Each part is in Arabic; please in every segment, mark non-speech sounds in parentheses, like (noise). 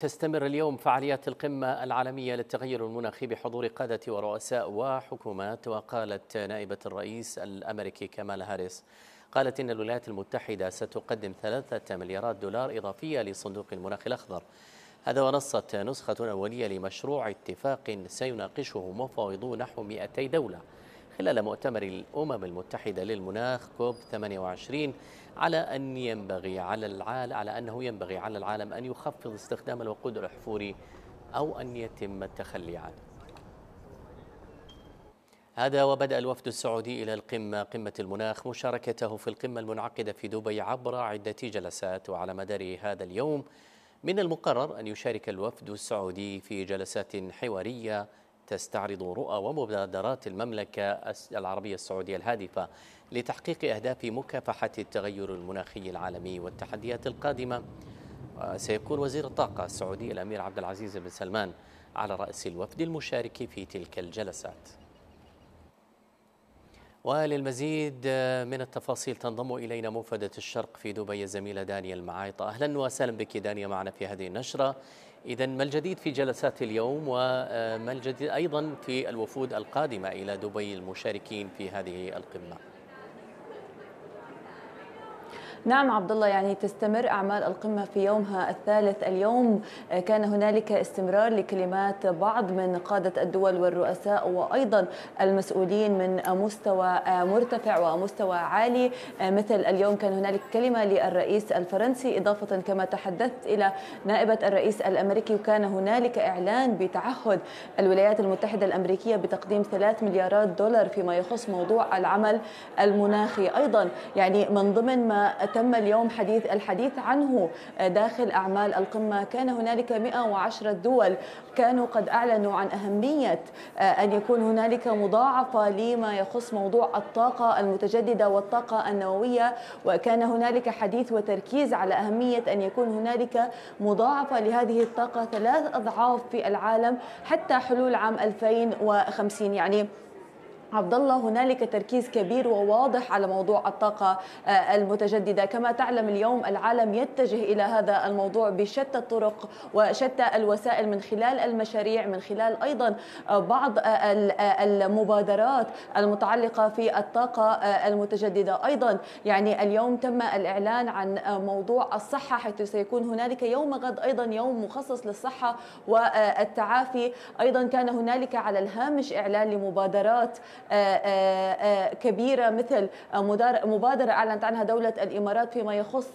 تستمر اليوم فعاليات القمة العالمية للتغير المناخي بحضور قادة ورؤساء وحكومات وقالت نائبة الرئيس الأمريكي كمال هاريس قالت إن الولايات المتحدة ستقدم ثلاثة مليارات دولار إضافية لصندوق المناخ الأخضر هذا ونصت نسخة أولية لمشروع اتفاق سيناقشه مفاوضو نحو 200 دولة خلال مؤتمر الأمم المتحدة للمناخ كوب 28 على أن ينبغي على العالم على أنه ينبغي على العالم أن يخفض استخدام الوقود الأحفوري أو أن يتم التخلي عنه هذا وبدأ الوفد السعودي إلى القمة قمة المناخ مشاركته في القمة المنعقدة في دبي عبر عدة جلسات وعلى مدار هذا اليوم من المقرر أن يشارك الوفد السعودي في جلسات حوارية تستعرض رؤى ومبادرات المملكة العربية السعودية الهادفة لتحقيق أهداف مكافحة التغير المناخي العالمي والتحديات القادمة آه، سيكون وزير الطاقة السعودي الأمير عبد العزيز بن سلمان على رأس الوفد المشارك في تلك الجلسات وللمزيد آه، من التفاصيل تنضم إلينا موفدة الشرق في دبي الزميلة دانيا المعايطة أهلا وسهلا بك دانيا معنا في هذه النشرة إذا ما الجديد في جلسات اليوم وما آه، الجديد أيضا في الوفود القادمة إلى دبي المشاركين في هذه القمة؟ نعم عبد الله يعني تستمر أعمال القمة في يومها الثالث اليوم آه، كان هنالك استمرار لكلمات بعض من قادة الدول والرؤساء وأيضا المسؤولين من مستوى آه، مرتفع ومستوى عالي آه، مثل اليوم كان هنالك كلمة للرئيس الفرنسي إضافة كما تحدثت إلى نائبة الرئيس الأمريكي وكان هنالك إعلان بتعهد الولايات المتحدة الأمريكية بتقديم 3 مليارات دولار فيما يخص موضوع العمل المناخي أيضا يعني من ضمن ما تم اليوم حديث الحديث عنه آه، داخل أعمال القمة كان هنالك 110 دول كانوا قد أعلنوا عن أهمية آه، أن يكون هنالك مضاعفة لما يخص موضوع الطاقة المتجددة والطاقة النووية وكان هنالك حديث وتركيز على أهمية أن يكون هنالك مضاعفة لهذه الطاقة ثلاث أضعاف في العالم حتى حلول عام 2050 يعني عبد الله هنالك تركيز كبير وواضح على موضوع الطاقة آه، المتجددة كما تعلم اليوم العالم يتجه إلى هذا الموضوع بشتى الطرق وشتى الوسائل من خلال المشاريع من خلال أيضا آه، بعض آه، المبادرات المتعلقة في الطاقة المتجددة أيضا يعني اليوم تم الإعلان عن موضوع الصحة حيث سيكون هنالك يوم غد أيضا يوم مخصص للصحة والتعافي أيضا كان هنالك على الهامش إعلان لمبادرات آه، آه، آه، كبيرة مثل مبادرة أعلنت عنها دولة الإمارات فيما يخص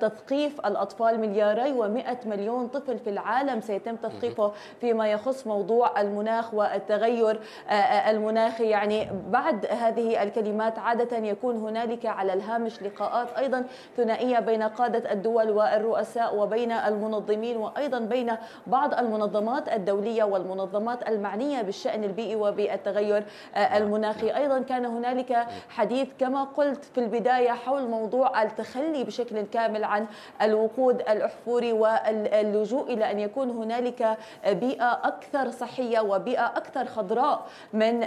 تثقيف الأطفال ملياري و100 مليون طفل في العالم سيتم تثقيفه فيما يخص موضوع المناخ والتغير المناخي يعني بعد هذه الكلمات عادة يكون هنالك على الهامش لقاءات أيضا ثنائية بين قادة الدول والرؤساء وبين المنظمين وأيضا بين بعض المنظمات الدولية والمنظمات المعنية بالشأن البيئي وبالتغير المناخي المناخي أيضا كان هنالك حديث كما قلت في البداية حول موضوع التخلي بشكل كامل عن الوقود الأحفوري واللجوء إلى أن يكون هنالك بيئة أكثر صحية وبيئة أكثر خضراء من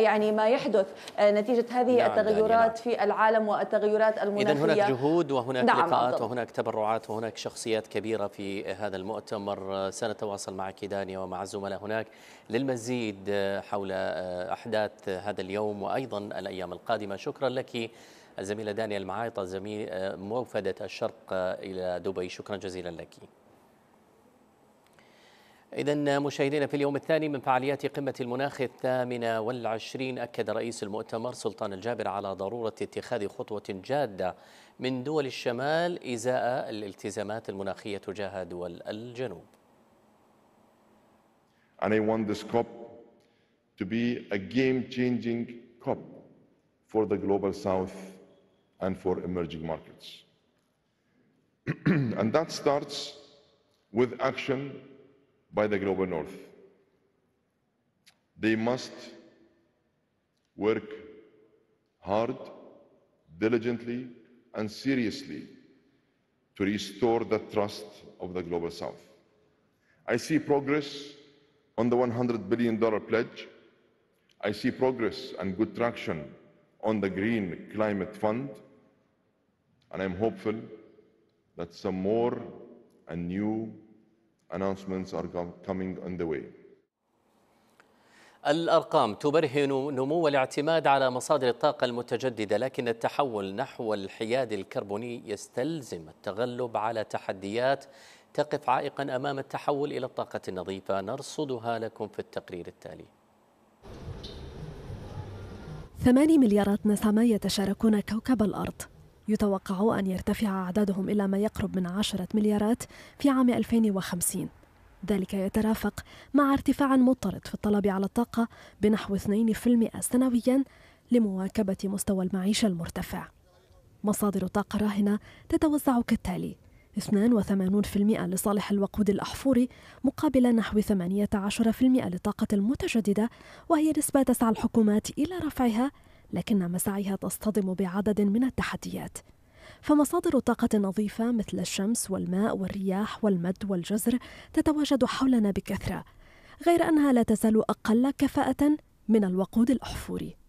يعني ما يحدث نتيجة هذه نعم التغيرات يعني في العالم والتغيرات المناخية إذا هناك جهود وهناك نعم لقاءات بالضبط. وهناك تبرعات وهناك شخصيات كبيرة في هذا المؤتمر سنتواصل معك دانيا ومع الزملاء هناك للمزيد حول أحداث هذا اليوم وأيضا الأيام القادمة شكرا لك الزميلة دانيال معايطة زميل موفدة الشرق إلى دبي شكرا جزيلا لك إذا مشاهدينا في اليوم الثاني من فعاليات قمة المناخ الثامنة والعشرين أكد رئيس المؤتمر سلطان الجابر على ضرورة اتخاذ خطوة جادة من دول الشمال إزاء الالتزامات المناخية تجاه دول الجنوب. And I want this COP to be a game-changing COP for the Global South and for emerging markets. (clears throat) and that starts with action by the Global North. They must work hard, diligently, and seriously to restore the trust of the Global South. I see progress on the $100 billion pledge I see progress and good traction on the Green Climate Fund, and I'm hopeful that some more and new announcements are coming on the way. الأرقام تبرهن نمو الاعتماد على مصادر الطاقة المتجددة لكن التحول نحو الحياد الكربوني يستلزم التغلب على تحديات تقف عائقا أمام التحول إلى الطاقة النظيفة نرصدها لكم في التقرير التالي ثماني مليارات نسمة يتشاركون كوكب الأرض يتوقع أن يرتفع أعدادهم إلى ما يقرب من عشرة مليارات في عام 2050 ذلك يترافق مع ارتفاع مضطرد في الطلب على الطاقة بنحو 2% سنويا لمواكبة مستوى المعيشة المرتفع مصادر الطاقة الراهنة تتوزع كالتالي 82% لصالح الوقود الأحفوري مقابل نحو 18% للطاقة المتجددة وهي نسبة تسعى الحكومات إلى رفعها لكن مساعيها تصطدم بعدد من التحديات فمصادر الطاقة النظيفة مثل الشمس والماء والرياح والمد والجزر تتواجد حولنا بكثرة غير أنها لا تزال أقل كفاءة من الوقود الأحفوري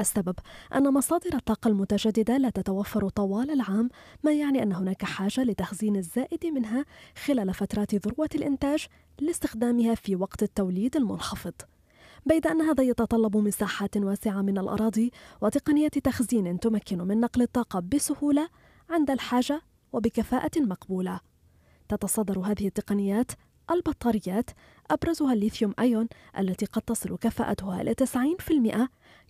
السبب أن مصادر الطاقة المتجددة لا تتوفر طوال العام ما يعني أن هناك حاجة لتخزين الزائد منها خلال فترات ذروة الإنتاج لاستخدامها في وقت التوليد المنخفض بيد أن هذا يتطلب مساحات واسعة من الأراضي وتقنية تخزين تمكن من نقل الطاقة بسهولة عند الحاجة وبكفاءة مقبولة تتصدر هذه التقنيات البطاريات أبرزها الليثيوم أيون التي قد تصل كفاءتها إلى 90%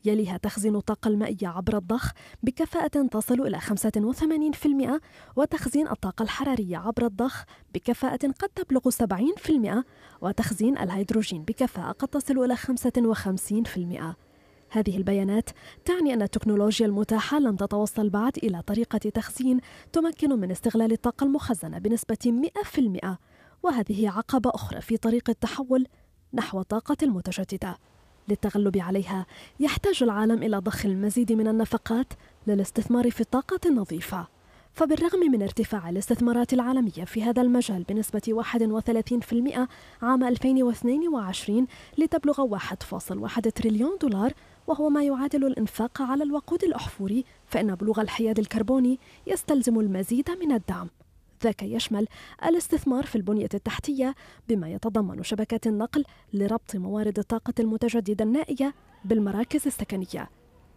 يليها تخزين الطاقة المائية عبر الضخ بكفاءة تصل إلى 85% وتخزين الطاقة الحرارية عبر الضخ بكفاءة قد تبلغ 70% وتخزين الهيدروجين بكفاءة قد تصل إلى 55% هذه البيانات تعني أن التكنولوجيا المتاحة لم تتوصل بعد إلى طريقة تخزين تمكن من استغلال الطاقة المخزنة بنسبة 100% وهذه عقبة أخرى في طريق التحول نحو طاقة متجددة للتغلب عليها يحتاج العالم إلى ضخ المزيد من النفقات للاستثمار في الطاقة النظيفة فبالرغم من ارتفاع الاستثمارات العالمية في هذا المجال بنسبة 31% عام 2022 لتبلغ 1.1 تريليون دولار وهو ما يعادل الإنفاق على الوقود الأحفوري فإن بلوغ الحياد الكربوني يستلزم المزيد من الدعم ذاك يشمل الاستثمار في البنية التحتية بما يتضمن شبكات النقل لربط موارد الطاقة المتجددة النائية بالمراكز السكنية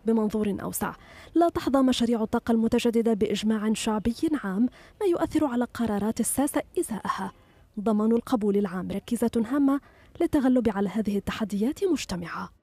بمنظور أوسع لا تحظى مشاريع الطاقة المتجددة بإجماع شعبي عام ما يؤثر على قرارات الساسة إزاءها ضمان القبول العام ركيزة هامة للتغلب على هذه التحديات مجتمعه